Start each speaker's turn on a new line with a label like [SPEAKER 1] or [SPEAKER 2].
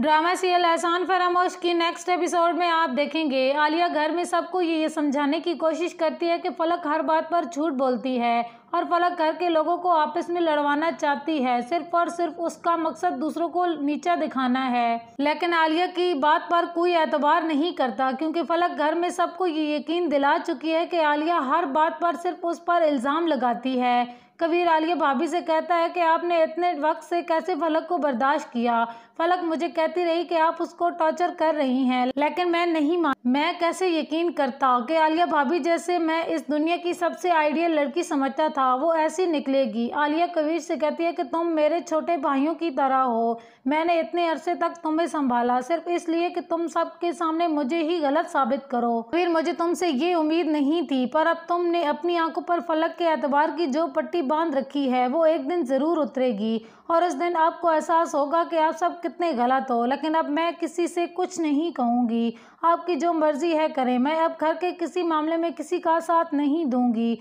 [SPEAKER 1] drama serial एहसान फरामोश की next episode में आप देखेंगे आलिया घर में सबको ये समझाने की कोशिश करती है कि फलक हर बात पर झूठ बोलती है और फलक घर के लोगों को आपस में लड़वाना चाहती है सिर्फ और सिर्फ उसका मकसद दूसरों को नीचा दिखाना है लेकिन आलिया की बात पर कोई एतबार नहीं करता क्योंकि फलक घर में सबको ये यकीन दिला चुकी है कि आलिया हर बात पर सिर्फ उस पर इल्ज़ाम लगाती है कबीर आलिया भाभी से कहता है कि आपने इतने वक्त से कैसे फलक को बर्दाश्त किया फलक मुझे कहती रही कि आप उसको टॉर्चर कर रही हैं लेकिन मैं नहीं मान मैं कैसे यकीन करता कि आलिया भाभी जैसे मैं इस दुनिया की सबसे आइडियल लड़की समझता था वो ऐसी निकलेगी आलिया कबीर से कहती है कि तुम मेरे छोटे भाइयों की तरह हो मैंने इतने अरसे तक तुम्हें संभाला सिर्फ इसलिए कि तुम सब के सामने मुझे ही गलत साबित करो फिर मुझे तुमसे ये उम्मीद नहीं थी पर अब तुमने अपनी आंखों पर फलक के एतबार की जो पट्टी बांध रखी है वो एक दिन ज़रूर उतरेगी और उस दिन आपको एहसास होगा कि आप सब कितने गलत हो लेकिन अब मैं किसी से कुछ नहीं कहूँगी आपकी जो मर्जी है करें मैं अब घर के किसी मामले में किसी का साथ नहीं दूंगी